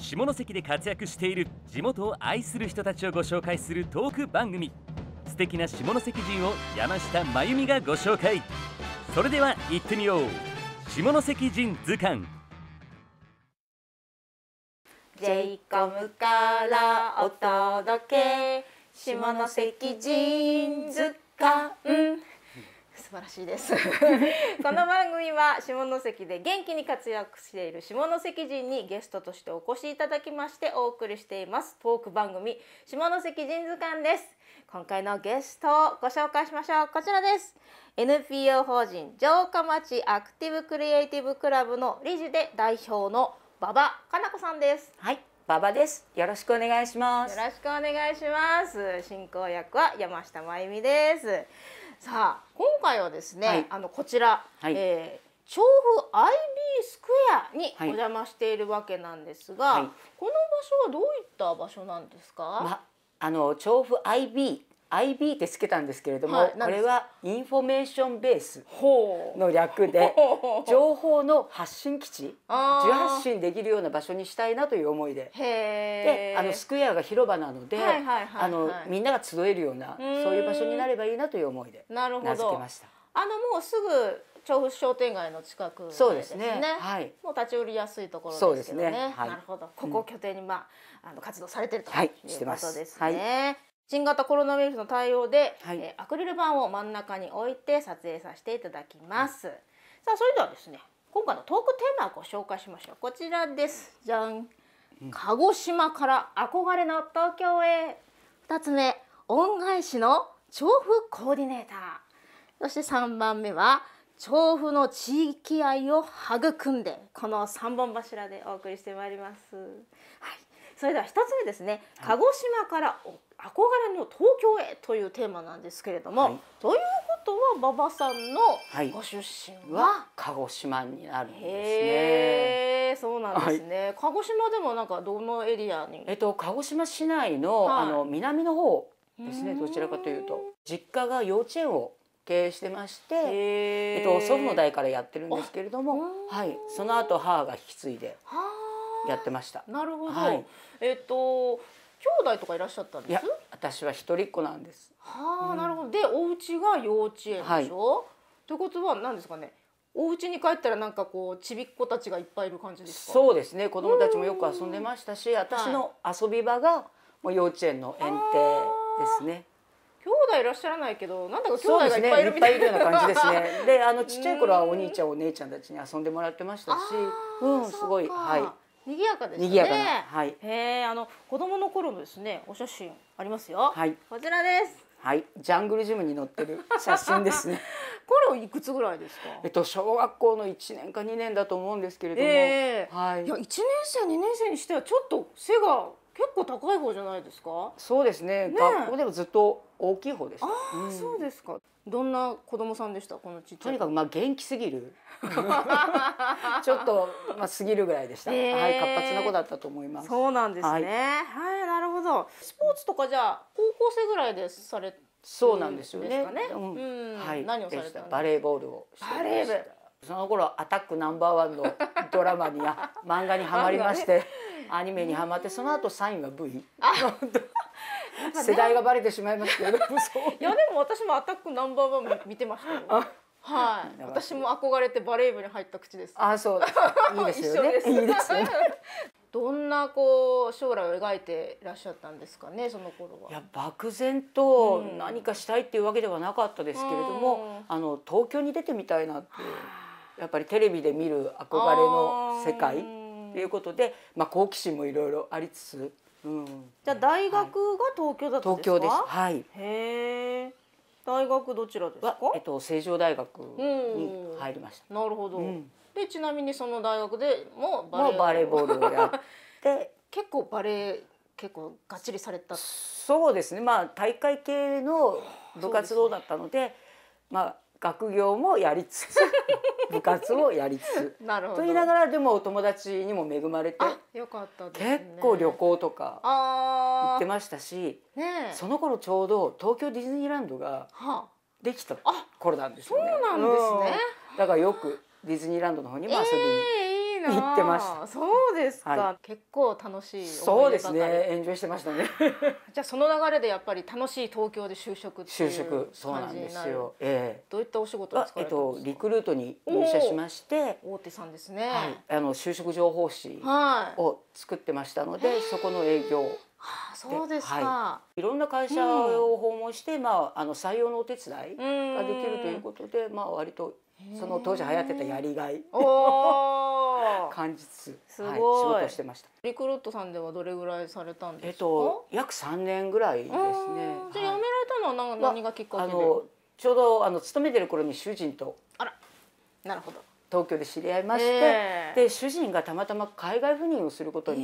下関で活躍している地元を愛する人たちをご紹介するトーク番組素敵な下関人を山下真由美がご紹介それでは行ってみよう下関人図鑑 j コムからお届け下関人図鑑素晴らしいですこ の番組は下関で元気に活躍している下関人にゲストとしてお越しいただきましてお送りしていますトーク番組下関人図鑑です今回のゲストをご紹介しましょうこちらです NPO 法人城下町アクティブクリエイティブクラブの理事で代表の馬場かな子さんですはい馬場ですよろしくお願いしますよろしくお願いします進行役は山下真由美ですさあ今回はですね、はい、あのこちら、はい、えー、調布 IB スクエアにお邪魔しているわけなんですが、はい、この場所はどういった場所なんですか、まあの調布 IB IB ってつけたんですけれども、はい、これはインフォメーションベースの略で情報の発信基地受発信できるような場所にしたいなという思いでであのスクエアが広場なのでみんなが集えるようなそういう場所になればいいなという思いで名付けました。あのもうすぐ調布商店街の近く、ね、そうですね。はい。もう立ち寄りやすいところですけどね。ねはい、なるほど。ここを拠点にまあ、あの活動されてるということですね。はい新型コロナウイルスの対応で、はい、えアクリル板を真ん中に置いて撮影させていただきます。はい、さあそれではですね今回のトークテーマをご紹介しましょう。こちらです。じゃん。鹿児島から憧れの東京へ。2つ目、恩返しの調布コーディネーター。そして3番目は調布の地域愛を育んでこの3本柱でお送りしてまいります。はい、それでは1つ目ですね、鹿児島から憧れの東京へ」というテーマなんですけれども、はい、ということは馬場さんのご出身は、はい、鹿児島になるんですね。そうなんですね、はい、鹿児島でもなんかどのエリアにえっと鹿児島市内の,、あの南の方ですねどちらかというと実家が幼稚園を経営してまして、えっと、祖父の代からやってるんですけれども、はい、その後母が引き継いでやってました。なるほど、はい、えっと兄弟とかいらっしゃったんです私は一人っ子なんですはあ、うん、なるほどでお家が幼稚園でしょ、はい、ということは何ですかねお家に帰ったらなんかこうちびっ子たちがいっぱいいる感じですかそうですね子供たちもよく遊んでましたし私の遊び場がもう幼稚園の園庭ですね兄弟いらっしゃらないけどなんだか兄弟がいっぱいいるみたいな,、ね、いい感じですね であのちっちゃい頃はお兄ちゃんお姉ちゃんたちに遊んでもらってましたしうんすごいはい賑やかですね。賑やかな。はい。へえ、あの子供の頃のですね、お写真ありますよ。はい。こちらです。はい、ジャングルジムに乗ってる 写真ですね。これいくつぐらいですか。えっと小学校の一年か二年だと思うんですけれども、えー、はい。いや一年生二年生にしてはちょっと背が結構高い方じゃないですかそうですね、ね、学校でもずっと大きい方です。ああ、うん、そうですかどんな子供さんでしたこのちっちゃいとにかくまあ元気すぎる ちょっとまあ過ぎるぐらいでした、えー、はい活発な子だったと思いますそうなんですね、はい、はい、なるほどスポーツとかじゃあ高校生ぐらいでされそうなんですよね、ね、うん、うん、はい何をされたバレーボールをバレーボール。その頃アタックナンバーワンのドラマにや漫画にはまりまして、アニメにはまってその後サインは V 世代がバレてしまいますけど いやでも私もアタックナンバーワン見てましたよはい、私も憧れてバレー部に入った口です。あ、そう。いいですよね。いいですね。どんなこう将来を描いていらっしゃったんですかね、その頃は。いや、漠然と何かしたいっていうわけではなかったですけれども、あの東京に出てみたいなっていう。やっぱりテレビで見る憧れの世界。ということで、まあ、好奇心もいろいろありつつ、うん、じゃあ大学が東京だったんですか、東京ですはいへえ大学どちらですかえっと成城大学に入りましたなるほど、うん、でちなみにその大学でもバレーボールをやって 結構バレー結構がっちりされたそうですねまあ大会系の部活動だったので、ね、まあ学業もやりつつ 部活もやりつつなるほどと言いながらでもお友達にも恵まれてよかった、ね、結構旅行とか行ってましたし、ね、その頃ちょうど東京ディズニーランドができた頃なんですよね。だからよくディズニーランドの方にも遊びに行ってましたそうですか、はい、結構楽しいそうですねエンジョイしてましたね じゃあその流れでやっぱり楽しい東京で就職就職そうなんですよ、えー、どういったお仕事えっと、リクルートに入社しまして大手さんですね、はい、あの就職情報誌を作ってましたので、はい、そこの営業はあ、そうですか、はい、いろんな会社を訪問して、うん、まあ、あの採用のお手伝いができるということで、まあ、割とその当時流行ってたやりがいを 感じつつ、はい、仕事してましたリクルートさんではどれぐらいされたんですか、えっと、約三年ぐらいですねじゃ辞められたのは何,、何がきっかけでちょうどあの勤めてる頃に主人とあらなるほど東京で知り合いまして、えー、で主人がたまたま海外赴任をすることに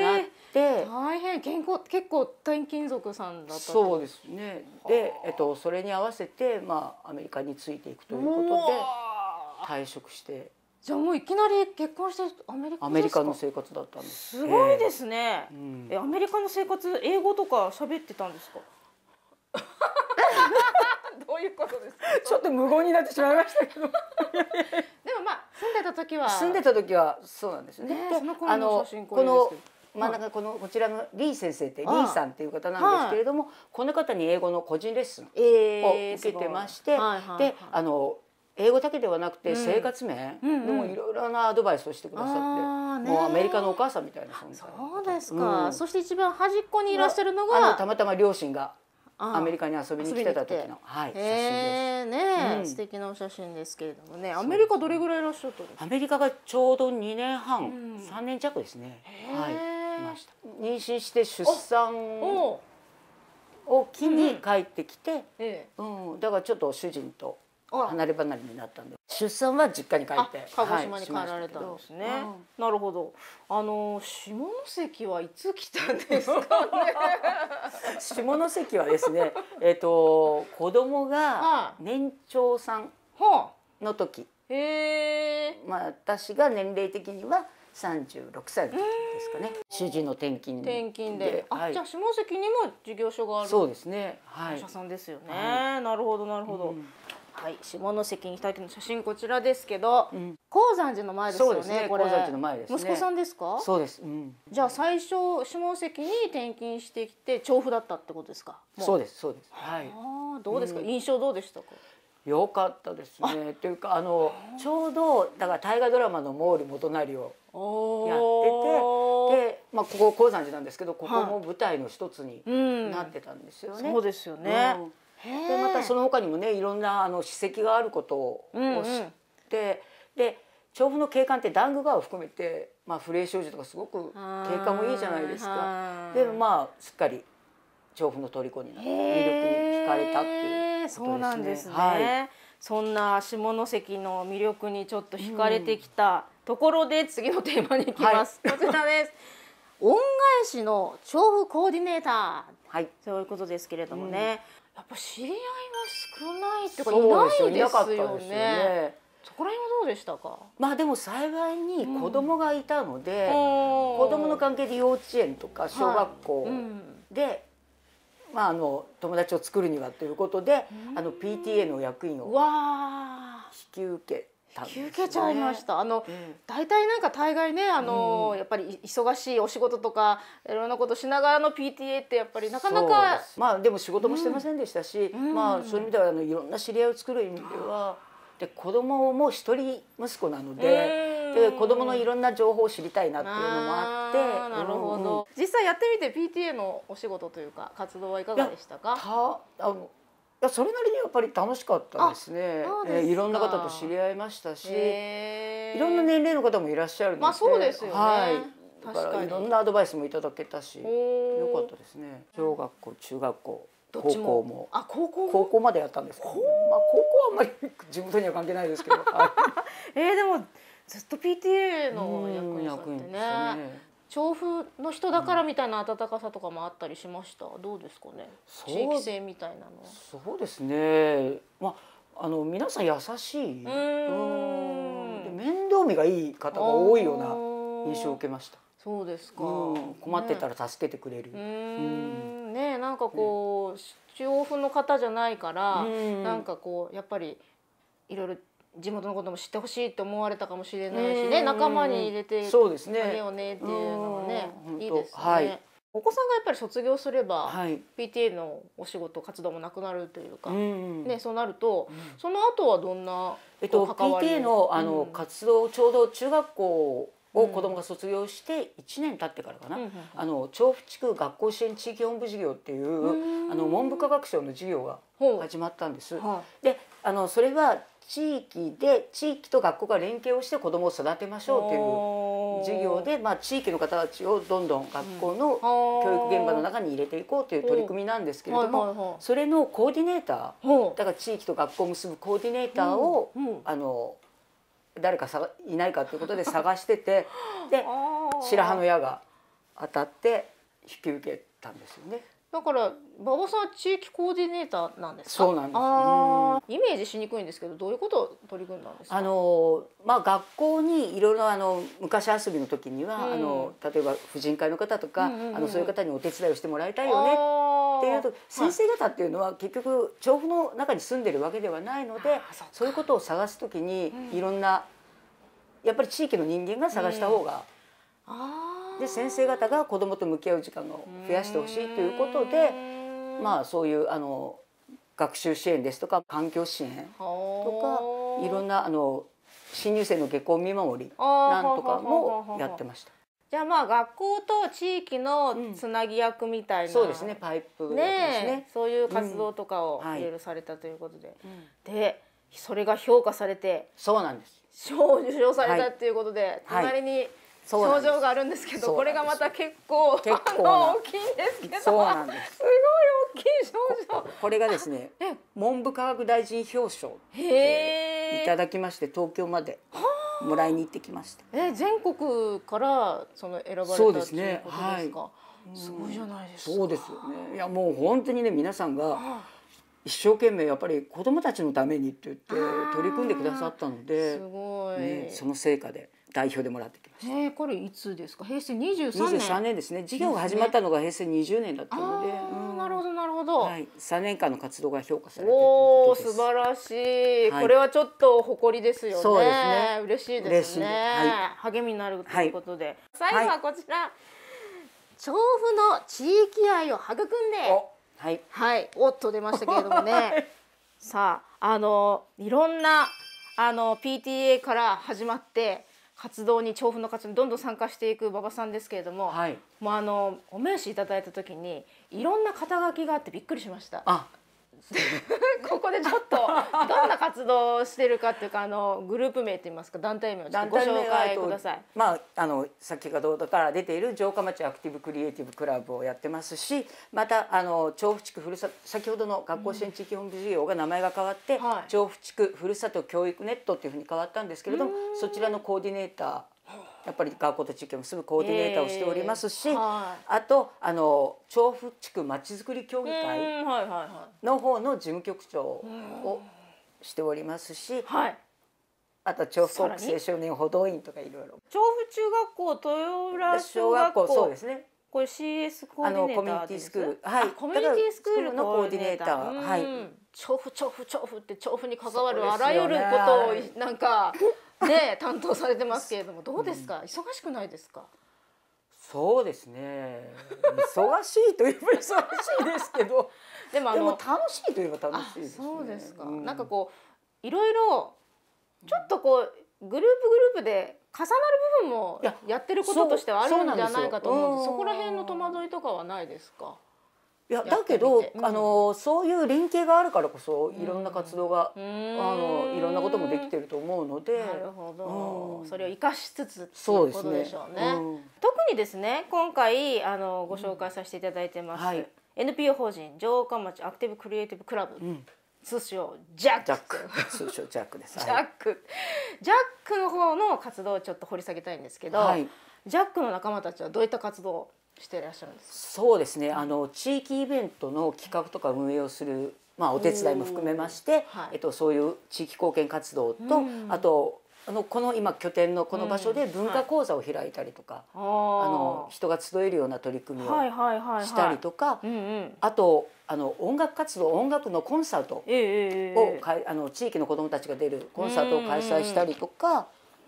なって、て大変健康結構転勤族さんだったそうですねで、えっと、それに合わせて、まあ、アメリカについていくということで退職してじゃあもういきなり結婚してアメリカアメリカの生活だったんですすごいですね、え、うん、アメリカの生活英語とか喋ってたんですか どういうことですか。ちょっと無言になってしまいましたけどでもまあ住んでた時は。住んでた時はそうなんですね。ねそのこの真ん中このこちらのリー先生ってリーさんっていう方なんですけれども、この方に英語の個人レッスンを受けてまして、であの英語だけではなくて生活面でもいろいろなアドバイスをしてくださって、もうアメリカのお母さんみたいな存在そうですか、そして一番端っこにいらっしゃるのがたまたま両親がアメリカに遊びに来てた時の、写真です。ね、素敵なお写真ですけれどもね、アメリカどれぐらいいらっしゃったアメリカがちょうど2年半、3年弱ですね。はい。妊娠して出産を機に帰ってきて、うんうん、だからちょっと主人と離れ離れになったんで出産は実家に帰って鹿児島に帰られたんですね、はいうん、なるほどあの下関はいつ来たんですか、ね、下関はですねえっ、ー、と子供が年長さんの時、はあ、まあ私が年齢的には三十六歳ですかね主人の転勤転勤であ、はい、じゃあ下関にも事業所があるそうですね、はい、社さんですよね、はい、なるほどなるほど、はい下関に来た時の写真こちらですけど、うん、山寺の前ですよね、ね、高山寺の前です、ね、息子さんですかそうです、うん、じゃあ最初下関に転勤してきて調布だったってことですかそうですそうですはいああどうですか、印象どうでしたか良かったですね。というかあのちょうどだから大河ドラマの毛利元就をやっててで、まあ、ここ高山寺なんですけどここも舞台の一つになってたんですよね。そうですよね、でまたその他にもねいろんなあの史跡があることを知って、うんうん、で調布の景観ってダング川を含めて、まあ、不冷少女とかすごく景観もいいじゃないですか。でまあすっかり調布の虜になって魅力に惹かれたっていう、そうなんですね、はい、そんな下関の魅力にちょっと惹かれてきた、うんところで次のテーマに行きます、はい、こちらです 恩返しの調布コーディネーター、はい、そういうことですけれどもね、うん、やっぱ知り合いは少ないってことないですよね、ね、そこら辺はどうでしたかまあでも幸いに子供がいたので、うん、子供の関係で幼稚園とか小学校で、はいうん、まあ、あの友達を作るにはということで、あの PTA の役員を引き受け休憩ちゃいました。あの、大体なんか大概ね、あの、やっぱり忙しいお仕事とか、いろんなことしながらの PTA ってやっぱりなかなか。まあ、でも仕事もしてませんでしたし、まあ、そういう意味では、あの、いろんな知り合いを作る意味では。で、子供も一人息子なので、で、子供のいろんな情報を知りたいなっていうのもあって。なるほど。実際やってみて、PTA のお仕事というか、活動はいかがでしたか。いやそれなりにやっぱり楽しかったですねえいろんな方と知り合いましたしいろんな年齢の方もいらっしゃるので,、まあそうですよね、はいだからいろんなアドバイスもいただけたしよかったですね小学校中学校高校もあ高校高校までやったんですけど、まあ、高校はあんまり地 元には関係ないですけど、えー、でもずっと PTA の役員役んっね調布の人だからみたいな温かさとかもあったりしました、うん、どうですかね地域性みたいなのそうですねまああの皆さん優しいうんで面倒見がいい方が多いような印象を受けましたそうですか、うん、困ってたら助けてくれる、ね、うんねなんかこう、ね、調布の方じゃないから、ん、なんかこうやっぱりいろいろ地元のことも知ってほしいって思われたかもしれないしね、仲間に入れてそうですねよねっていうのもねいいですね、はい、お子さんがやっぱり卒業すれば、はい、PTA のお仕事活動もなくなるというか、ね、そうなると、その後はどんなえっと、PTA のあの、活動ちょうど中学校を子どもが卒業して1年経ってからかな、あの調布地区学校支援地域本部事業っていう、あの文部科学省の事業が始まったんです。であのそれは地域で地域と学校が連携をして子どもを育てましょうという授業で、まあ、地域の方たちをどんどん学校の教育現場の中に入れていこうという取り組みなんですけれどもそれのコーディネーターだから地域と学校を結ぶコーディネーターを、あの誰かいないかということで 探しててで白羽の矢が当たって引き受けたんですよね。だから馬場さん地域コーディネーターなんですそうなんです、イメージしにくいんですけどどういうことを取り組んだんですあのまあ学校にいろいろあの昔遊びの時には、うん、あの例えば婦人会の方とか、あのそういう方にお手伝いをしてもらいたいよねっていうと先生方っていうのは結局調布の中に住んでるわけではないので、はい、そういうことを探す時に、いろんなやっぱり地域の人間が探した方が、うんで先生方が子どもと向き合う時間を増やしてほしいということでまあそういうあの学習支援ですとか環境支援とかいろんなあの新入生の下校見守りなんとかもやってました。じゃあまあ学校と地域のつなぎ役みたいな、うん、そうですねパイプね、ね、そういう活動とかをいろいろされたということで、うんはい、でそれが評価されてそうなんです賞受賞されたっていうことで、はい、隣に症状があるんですけどこれがまた結構結構大きいんですけどそうなんですすごい大きい症状これがですね文部科学大臣表彰いただきまして東京までもらいに行ってきましたえ全国からその選ばれたそうですねはい、すごいじゃないですかそうですよねいやもう本当にね皆さんが一生懸命やっぱり子どもたちのためにって言って取り組んでくださったので、すごね、その成果で代表でもらってきました。えこれいつですか？平成二十三年。三年ですね。事業が始まったのが平成二十年だったので。うん、なるほどなるほど。はい。三年間の活動が評価されているおお素晴らしいはい、これはちょっと誇りですよね。そうですね。嬉しいですね。いはい、励みになるということで。はい、最後はこちら、はい、調布の地域愛を育んで。はい。はい。おっと出ましたけれどもね。さああのいろんなあの PTA から始まって。活動に調布の活動にどんどん参加していく馬場さんですけれども、はい、もうあのお名刺いただいた時にいろんな肩書きがあってびっくりしました。あここでちょっと どんな活動をしてるかっていうかあのグループ名といいますか団体名をちっとご紹介ください。まああの先ほどから出ている城下町アクティブクリエイティブクラブをやってますしまたあの調布地区ふるさ先ほどの学校支援地域本部事業が名前が変わって、うんはい、調布地区ふるさと教育ネットっていうふうに変わったんですけれどもそちらのコーディネーターやっぱり学校と中継もすぐコーディネーターをしておりますし、えーはい、あとあの調布地区まちづくり協議会の方の事務局長をしておりますし、あと調布国青少年歩道院とかいろいろ調布中学校豊浦小学校そうですねこれ CS コーディネーターあのコミュニティスクールはいコミュニティスクールのコーディネーターはい調布調布調布って調布に関わるあらゆることをなんか ね担当されてますけれどもどうですか、うん、忙しくないですかそうですね忙しいといえば忙しいですけど でもあの楽しいといえば楽しいです、ね、そうですか、うん、なんかこういろいろちょっとこうグループグループで重なる部分もやってることとしてはあるんじゃないかと思うんですそこら辺の戸惑いとかはないですかいやだけど、うん、あのそういう連携があるからこそいろんな活動が、うん、あのいろんなこともできてると思うのでなるほど、うん、それを生かしつつそていうこでしょうね、ね、特にですね今回あのご紹介させていただいてます、はい、NPO 法人城下町アクティブクリエイティブクラブ、うん、通称ジャック通称ジャックですジャック、ジャックの方の活動をちょっと掘り下げたいんですけど、はい、ジャックの仲間たちはどういった活動をしていらっしゃるんですそうですね、あの地域イベントの企画とか運営をする、まあ、お手伝いも含めまして、はい、えっと、そういう地域貢献活動と、あとあのこの今拠点のこの場所で文化講座を開いたりとか、うんはい、あの人が集えるような取り組みをしたりとかあとあの音楽活動音楽のコンサートを、えー、かいあの地域の子どもたちが出るコンサートを開催したりとか、うん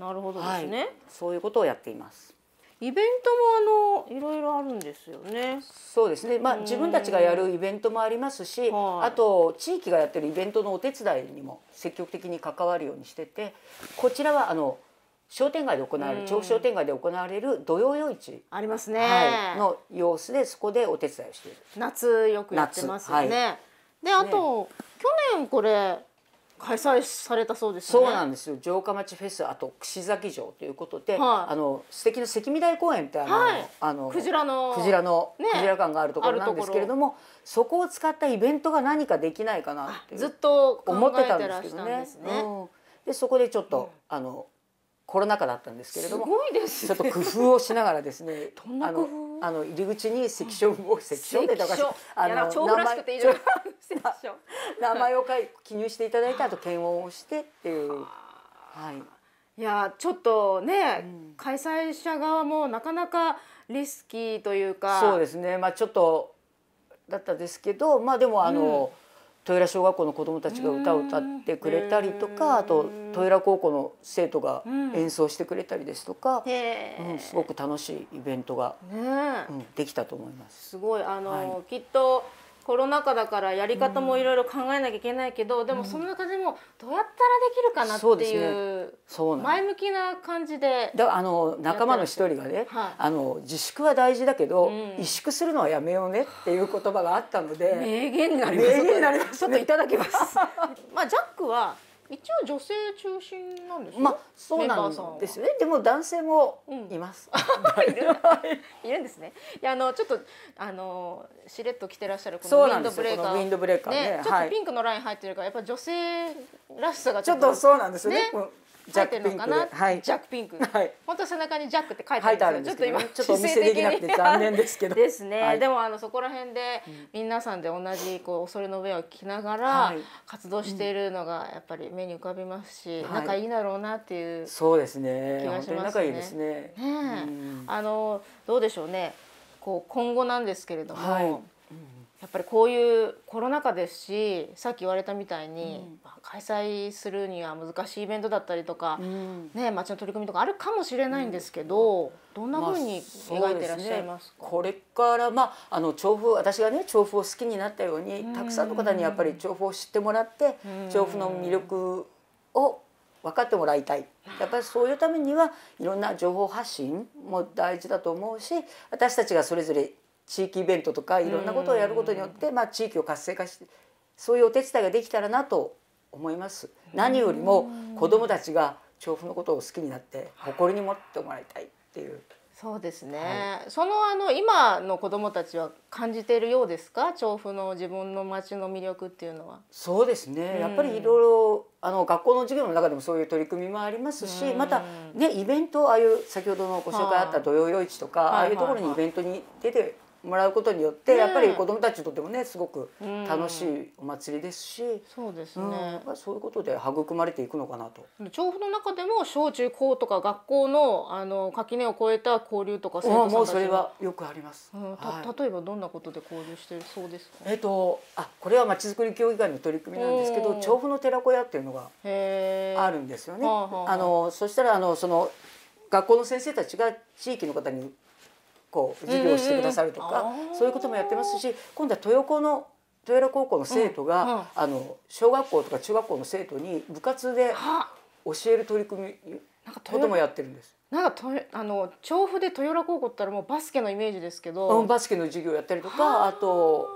うん、なるほどですね、はい、そういうことをやっています。イベントもあのいろいろあるんですよね。そうですね。まあ自分たちがやるイベントもありますし、あと地域がやってるイベントのお手伝いにも積極的に関わるようにしてて、こちらはあの商店街で行われる調布商店街で行われる土曜夜市ありますね、はい、の様子でそこでお手伝いをしている。夏よくやってますよね。はい、であと、ね、去年これ開催されたそうです、ね、そうなんですよ城下町フェスあと串崎城ということで、はい、あの素敵な関見台公園ってあの、はい、あのクジラのクジラの、ね、クジラがあるところなんですけれどもそこを使ったイベントが何かできないかなってずっと思ってたんですけどね。で、ねうん、そこでちょっと、うん、あのコロナ禍だったんですけれども、ね、ちょっと工夫をしながらですね どんな工夫あの入り口に関所を関所でだからあの名前を書い記入していただいたと検温をしてっていう。はい。いやちょっとね、開催者側もなかなかリスキーというかそうですねまあちょっとだったですけどまあでもあの、豊浦小学校の子どもたちが歌を歌ってくれたりとかあと豊浦高校の生徒が演奏してくれたりですとか、うん、うん、すごく楽しいイベントが、うん、できたと思います。すごいあの、はい、きっとコロナ禍だからやり方もいろいろ考えなきゃいけないけど、うん、でもその中でもどうやったらできるかなっていう,、前向きな感じでだあの仲間の一人がね、はい、あの自粛は大事だけど、うん、萎縮するのはやめようねっていう言葉があったので名言になります、ちょっといただきます まあジャックは一応女性中心なんですまあそうなんですよね。でも男性もいます。うん、いるんですね。いやあのちょっとあのしれっと着てらっしゃるこのウィンドブレーカー、ウィンドブレーカーね、ね、ちょっとピンクのライン入ってるから、やっぱ女性らしさがちょっと、ね、そうなんですよね。ねジャてるのかな、はい、ジャックピンク、はい、本当背中にジャックって書いてあるんですけど、ね、ちょっと今ちょっと見せできなくて残念ですけど ですね、はい、でもあのそこら辺で、皆さんで同じこう恐れの上を着ながら活動しているのがやっぱり目に浮かびますし、はい、仲いいだろうなっていうそうですね気がしますね。いいですね。ね、うん、あのどうでしょうね。こう今後なんですけれども、はい、やっぱりこういうコロナ禍ですしさっき言われたみたいに、うんまあ、開催するには難しいイベントだったりとか、うん、ね、街の取り組みとかあるかもしれないんですけど、うん、どんなふうに描いてらっしゃいますか、まあすね、これから、まあ、あの調布私がね調布を好きになったようにたくさんの方にやっぱり調布を知ってもらって調布の魅力を分かってもらいたいやっぱりそういうためにはいろんな情報発信も大事だと思うし私たちがそれぞれ地域イベントとかいろんなことをやることによって、まあ、地域を活性化してそういうお手伝いができたらなと思います。何よりも子どもたちが調布のことを好きになって誇りに持ってもらいたいっていう。そうですね、はい、そのあの今の子どもたちは感じているようですか調布の自分の町の魅力っていうのは。そうですね、やっぱりいろいろあの学校の授業の中でもそういう取り組みもありますし、またねイベントああいう先ほどのご紹介あった土曜夜市とか、ああいうところにイベントに出てもらうことによって、やっぱり子どもたちにとってもねすごく楽しいお祭りですし、うん、そうですね、うん、そういうことで育まれていくのかなと調布の中でも小中高とか学校のあの垣根を越えた交流とかそうもうそれはよくあります、うん、た、例えばどんなことで交流してるそうですか、えっ、ー、とあこれはまちづくり協議会の取り組みなんですけど調布の寺子屋っていうのがあるんですよね。はあはあ、あのそしたらあのその学校の先生たちが地域の方にこう授業をしてくださるとか、そういうこともやってますし今度は豊子の豊田高校の生徒が、うんうん、あの小学校とか中学校の生徒に部活で教える取り組みこともやってるんです。なんかとあの調布で豊田高校ったらもうバスケのイメージですけど、うん、バスケの授業やったりとかあと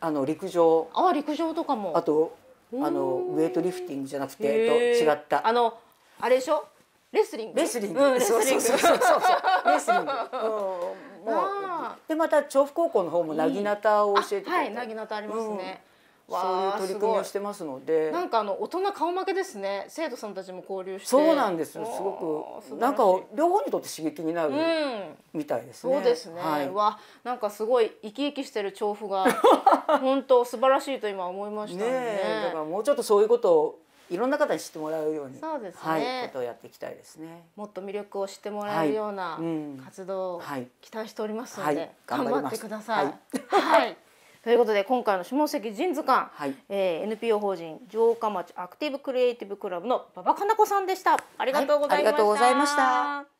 あの陸上あ陸上とかもあとあのウエイトリフティングじゃなくてと違ったあのあれでしょレスリングレスリング、うそうそうそうそうレスリング、うん、もうでまた調布高校の方もなぎなたを教えてはいなぎなたありますね、そういう取り組みをしてますのでなんかあの大人顔負けですね生徒さんたちも交流してそうなんですよすごくなんか両方にとって刺激になるみたいですね、そうですね、はわなんかすごい生き生きしてる調布が 本当素晴らしいと今思いましたねねだからもうちょっとそういうことをいろんな方に知ってもらうようにそうですね、はい、ことをやっていきたいですねもっと魅力を知ってもらえるような活動を期待しておりますので、はいはい、頑張ってください。はいということで今回の下関人図鑑、はい、えー、NPO 法人城下町アクティブクリエイティブクラブの馬場かな子さんでしたありがとうございました、ありがとうございました